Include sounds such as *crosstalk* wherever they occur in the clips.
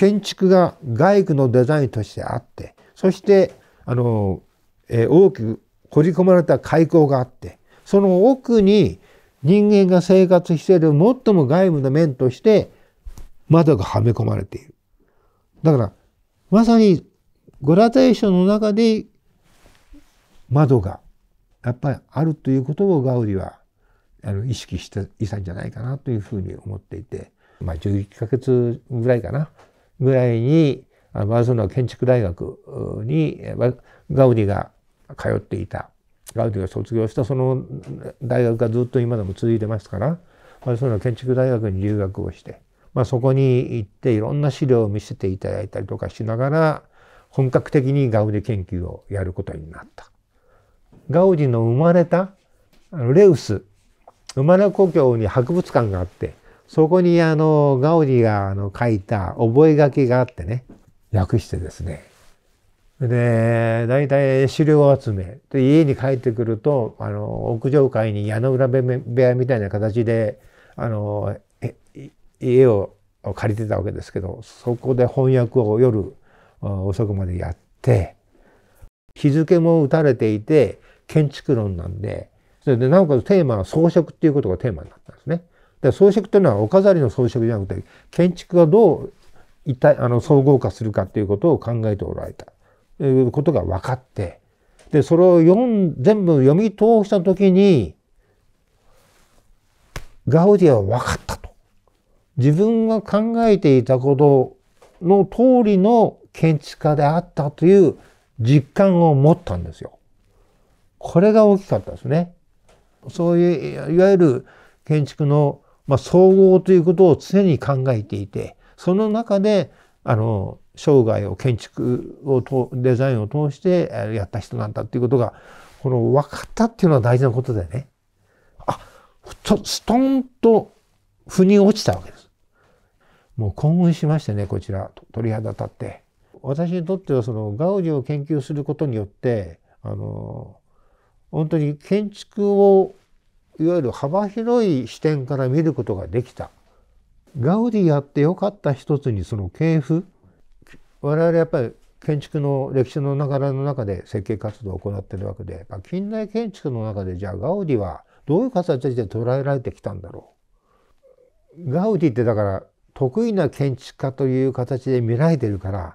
建築が外部のデザインとしてあってそしてあの、えー、大きく凝り込まれた開口があってその奥に人間が生活している最も外部の面として窓がはめ込まれている。だからまさにグラデーションの中で窓がやっぱりあるということをガウディはあの意識していたんじゃないかなというふうに思っていて、まあ、11ヶ月ぐらいかなぐらいにあバルセロナ建築大学にガウディが通っていたガウディが卒業したその大学がずっと今でも続いてますからバルセロナ建築大学に留学をして、まあ、そこに行っていろんな資料を見せていただいたりとかしながら本格的にガウディ研究をやることになった。ガウディの生まれたレウス生まれ故郷に博物館があってそこにあのガウディがあの書いた覚書があってね訳してですねで大体資料集めで家に帰ってくるとあの屋上階に屋の裏部屋みたいな形であの家を借りてたわけですけどそこで翻訳を夜遅くまでやって日付も打たれていて建築論なんでそれでなおかつテーマは装飾っていうことがテーマになったんですね。で装飾というのはお飾りの装飾じゃなくて建築がどう一体あの総合化するかということを考えておられたということが分かってでそれを読全部読み通した時にガウディは分かったと。自分が考えていたことの通りの建築家であったという実感を持ったんですよ。これが大きかったですね。そういういわゆる建築のまあ、総合ということを常に考えていてその中であの生涯を建築をとデザインを通してやった人なんだっていうことがこの分かったっていうのは大事なことだよね。あとストンと腑に落ちたわけです。もう興奮しましてねこちら鳥肌立って。私にとってはそのガウディを研究することによってあの本当に建築をいわゆる幅広い視点から見ることができた。ガウディやってよかった一つにその系譜我々やっぱり建築の歴史の流れの中で設計活動を行っているわけで近代建築の中でじゃあガウディはどういう形で捉えられてきたんだろうガウディってだから得意な建築家という形で見られてるから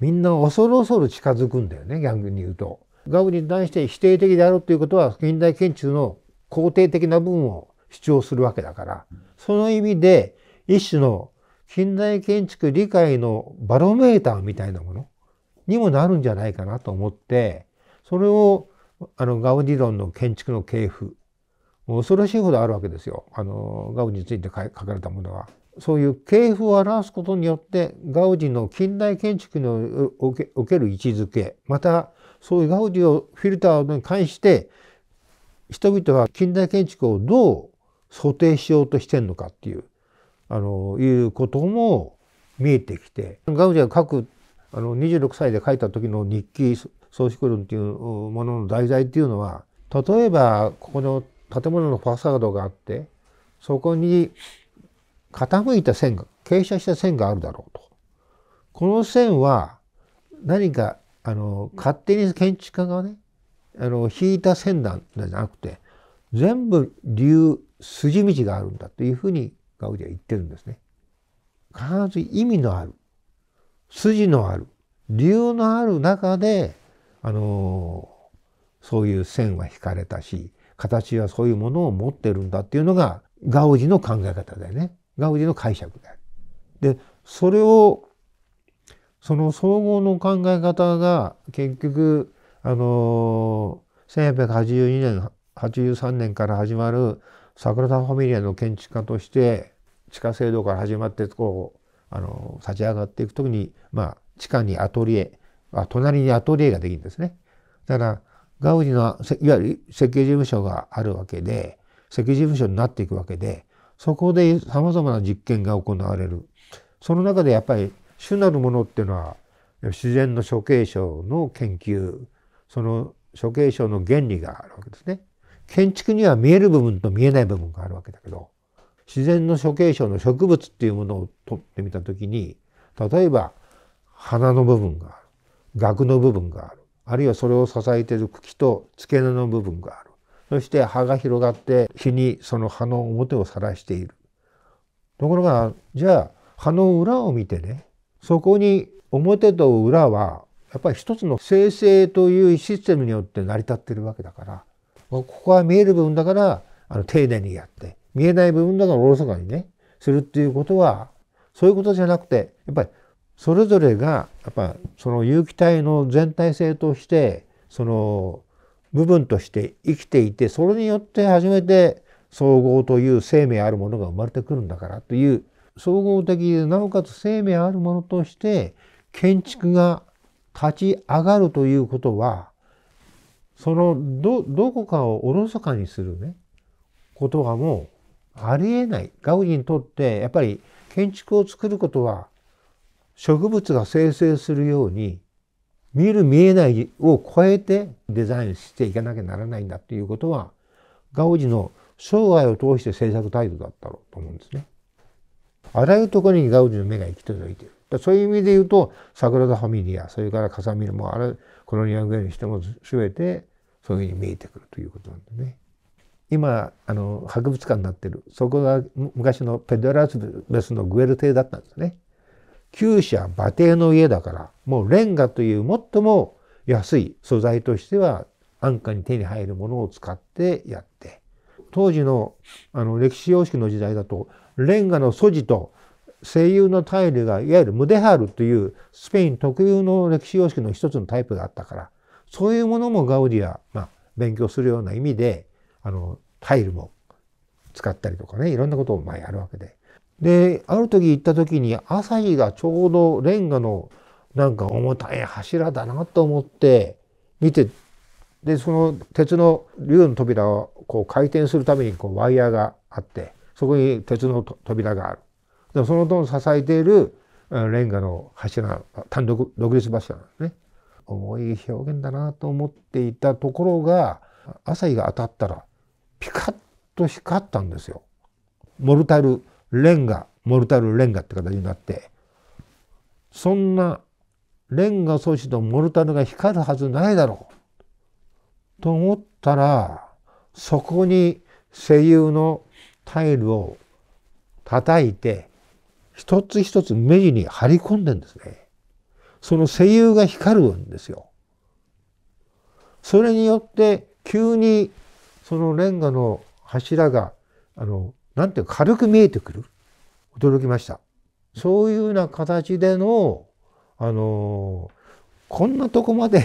みんな恐る恐る近づくんだよね逆に言うと。ガウディに対して否定的であるということは近代建築の肯定的な部分を主張するわけだから、その意味で一種の近代建築理解のバロメーターみたいなものにもなるんじゃないかなと思ってそれをあのガウディ論の建築の系譜もう恐ろしいほどあるわけですよあのガウディについて書かれたものは。そういう系譜を表すことによってガウディの近代建築における位置づけまたそういうガウディをフィルターに関して人々は近代建築をどう想定しようとしてんのかっていうあのいうことも見えてきてガウジィが書くあの26歳で書いた時の日記創始論っていうものの題材っていうのは例えばここの建物のファサードがあってそこに傾いた線が傾斜した線があるだろうと。この線は何かあの勝手に建築家がねあの引いた線なんじゃなくて全部理由筋道があるんだというふうにガウディは言ってるんですね。必ず意味のある筋のある理由のある中であのそういう線は引かれたし形はそういうものを持ってるんだっていうのがガウディの考え方だよねガウディの解釈である。でそれをその総合の考え方が結局あの1882年83年から始まる桜田ファミリアの建築家として地下制度から始まってこうあの立ち上がっていく時に、まあ、地下にアトリエあ隣にアトリエができるんですね。だからガウディのいわゆる設計事務所があるわけで設計事務所になっていくわけでそこでさまざまな実験が行われるその中でやっぱり主なるものっていうのは自然の処刑者の研究その処刑書の原理があるわけですね。建築には見える部分と見えない部分があるわけだけど自然の処刑書の植物っていうものを取ってみた時に例えば花の部分がある額の部分があるあるいはそれを支えている茎と付け根の部分があるそして葉が広がって日にその葉の表を晒しているところがじゃあ葉の裏を見てねそこに表と裏はやっぱり一つの生成というシステムによって成り立ってるわけだからここは見える部分だからあの丁寧にやって見えない部分だからおろそかにねするっていうことはそういうことじゃなくてやっぱりそれぞれがやっぱその有機体の全体性としてその部分として生きていてそれによって初めて総合という生命あるものが生まれてくるんだからという総合的でなおかつ生命あるものとして建築が立ち上がるということはそのどどこかをおろそかにするねことはもうありえないガウディにとってやっぱり建築を作ることは植物が生成するように見る見えないを超えてデザインしていかなきゃならないんだということはガウディの生涯を通して制作態度だったろうと思うんですね。あらゆるところにガウディの目が行き届いている。そういう意味で言うと桜田ファミリアそれからカサミルもあれコロニアグエにしても全てそういうふうに見えてくるということなんでね。今あの博物館になってるそこが昔のペドラスベスのグエル邸だったんですね。旧社馬蹄の家だからもうレンガという最も安い素材としては安価に手に入るものを使ってやって当時のあの歴史様式の時代だとレンガの素地と声優のタイルがいわゆるムデハルというスペイン特有の歴史様式の一つのタイプがあったからそういうものもガウディは、まあ、勉強するような意味であのタイルも使ったりとかねいろんなことをまあやるわけで。である時行った時に朝日がちょうどレンガのなんか重たい柱だなと思って見てでその鉄の竜の扉をこう回転するためにこうワイヤーがあってそこに鉄の扉がある。でもその塔を支えているレンガの柱単独独立柱なんですね重い表現だなと思っていたところが朝日が当たったらピカッと光ったんですよモルタルレンガモルタルレンガって形になってそんなレンガ装置とモルタルが光るはずないだろうと思ったらそこに声優のタイルを叩いて一つ一つ目地に張り込んでんですね。その声優が光るんですよ。それによって急にそのレンガの柱があのなんていうか軽く見えてくる驚きましたそういうような形でのあのこんなとこまで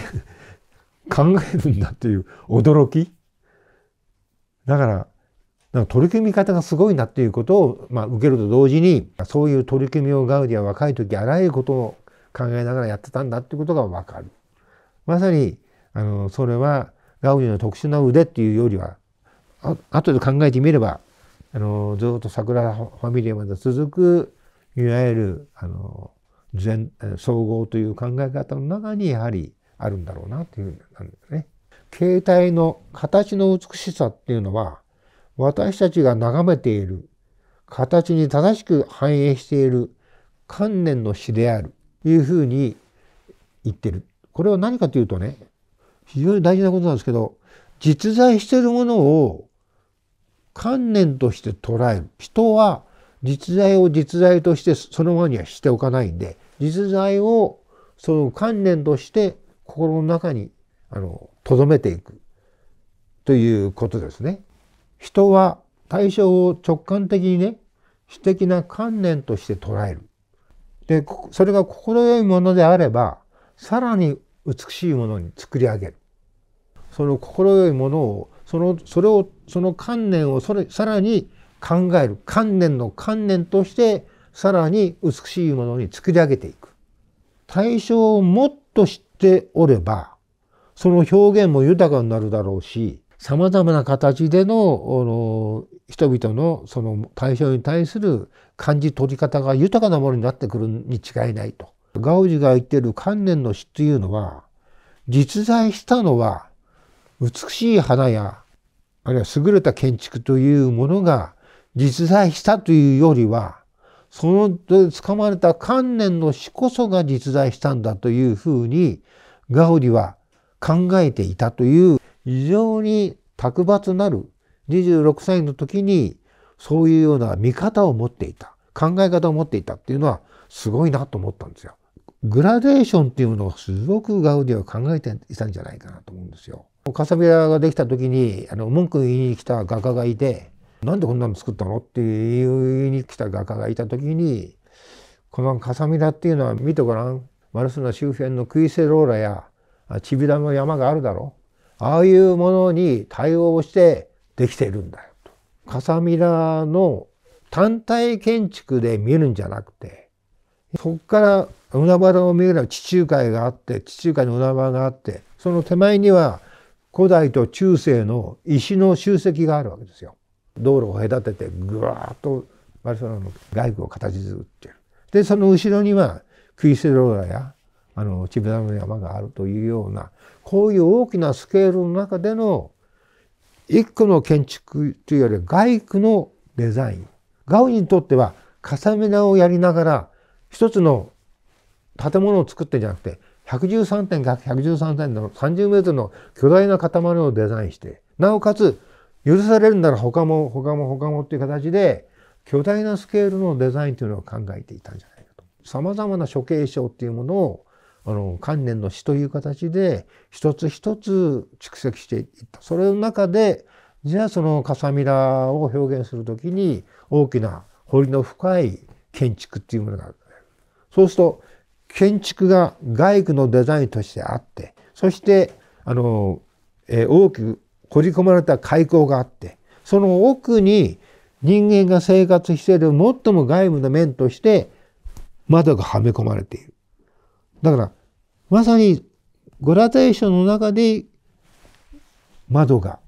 *laughs* 考えるんだっていう驚きだからなんか取り組み方がすごいなっていうことを、まあ、受けると同時にそういう取り組みをガウディは若い時あらゆることを考えながらやってたんだっていうことが分かる。まさにあのそれはガウディの特殊な腕っていうよりはあ後で考えてみればあのずっと桜ファミリアまで続くいわゆるあの全総合という考え方の中にやはりあるんだろうなっていうふうになるんですね。携帯の形の美しさっていうのは私たちが眺めている形に正しく反映している観念の詩であるというふうに言ってる。これは何かというとね非常に大事なことなんですけど実在しているものを観念として捉える人は実在を実在としてそのままにはしておかないんで実在をその観念として心の中にあの留めていくということですね。人は対象を直感的にね、私的な観念として捉える。で、それが快いものであれば、さらに美しいものに作り上げる。その快いものを、その、それを、その観念をそれ、さらに考える。観念の観念として、さらに美しいものに作り上げていく。対象をもっと知っておれば、その表現も豊かになるだろうし、さまざまな形での人々のその対象に対する感じ取り方が豊かなものになってくるに違いないと。ガウジが言ってる観念の詩というのは実在したのは美しい花やあるいは優れた建築というものが実在したというよりはそのつかまれた観念の詩こそが実在したんだというふうにガウディは考えていたという非常に卓抜なる26歳の時にそういうような見方を持っていた考え方を持っていたっていうのはすごいなと思ったんですよ。グラデーションっていうのをすごくガウディは考えていたんじゃないかなと思うんですよ。カサビラができた時にあの文句言いに来た画家がいて「なんでこんなの作ったの?」って言いに来た画家がいた時にこのカサミラっていうのは見てごらんマルスナ周辺のクイセローラやチビダの山があるだろああいうものに対応してできてるんだよと。カサミラの単体建築で見るんじゃなくて、そこから海原を見るのは地中海があって、地中海の海原があって、その手前には古代と中世の石の集積があるわけですよ。道路を隔ててぐわーっとバルセロナの外部を形作ってる。で、その後ろにはクイスローラやあのチベダムの山があるというようなこういう大きなスケールの中での一個の建築というより外区のデザインガウにとっては重ねなをやりながら一つの建物を作ってんじゃなくて113点 ×113 点の30メートルの巨大な塊をデザインしてなおかつ許されるなら他も他も他もっていう形で巨大なスケールのデザインというのを考えていたんじゃないかと。さまざまな処刑っていうものをあの観念の死という形で一つ一つ蓄積していったそれの中でじゃあそのカサミラを表現する時に大きな堀の深い建築っていうものがある。そうすると建築が外区のデザインとしてあってそしてあの、えー、大きく凝り込まれた開口があってその奥に人間が生活している最も外部の面として窓がはめ込まれている。だからまさにグラテーションの中で窓が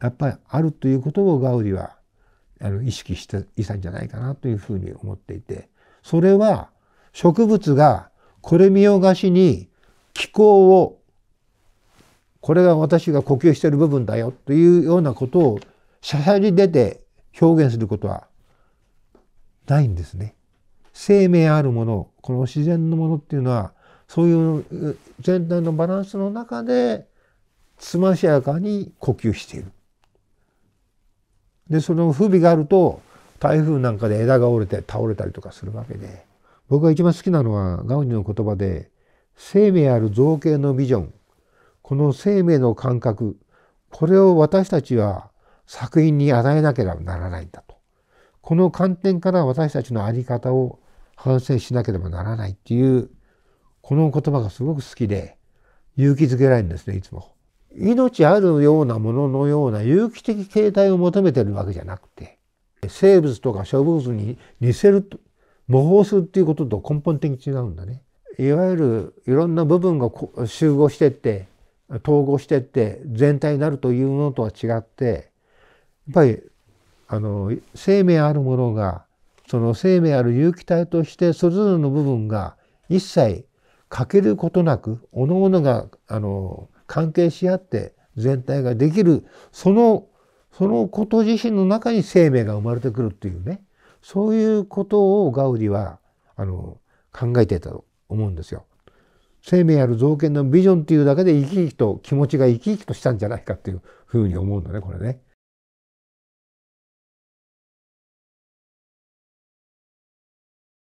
やっぱりあるということをガウディはあの意識していたんじゃないかなというふうに思っていてそれは植物がこれ見よがしに気候をこれが私が呼吸している部分だよというようなことをしゃしゃり出て表現することはないんですね。生命あるものこの自然のものっていうのはそういう全体のバランスの中で、つましやかに呼吸している。で、その不備があると、台風なんかで枝が折れて倒れたりとかするわけで、僕が一番好きなのは、ガウニの言葉で、生命ある造形のビジョン、この生命の感覚、これを私たちは作品に与えなければならないんだと。この観点から私たちのあり方を反省しなければならないっていうこの言葉がすごく好きで、勇気づけられるんですね、いつも。命あるようなもののような有機的形態を求めてるわけじゃなくて、生物とか植物に似せると、模倣するっていうことと根本的に違うんだね。いわゆるいろんな部分が集合してって統合してって全体になるというのとは違ってやっぱりあの生命あるものがその生命ある有機体としてそれぞれの部分が一切欠けることなくおのおのがあの関係し合って全体ができるそのそのこと自身の中に生命が生まれてくるっていうねそういうことをガウディはあの考えていたと思うんですよ。生命ある造形のビジョンっていうだけで生き生きと気持ちが生き生きとしたんじゃないかっていうふうに思うんだねこれね。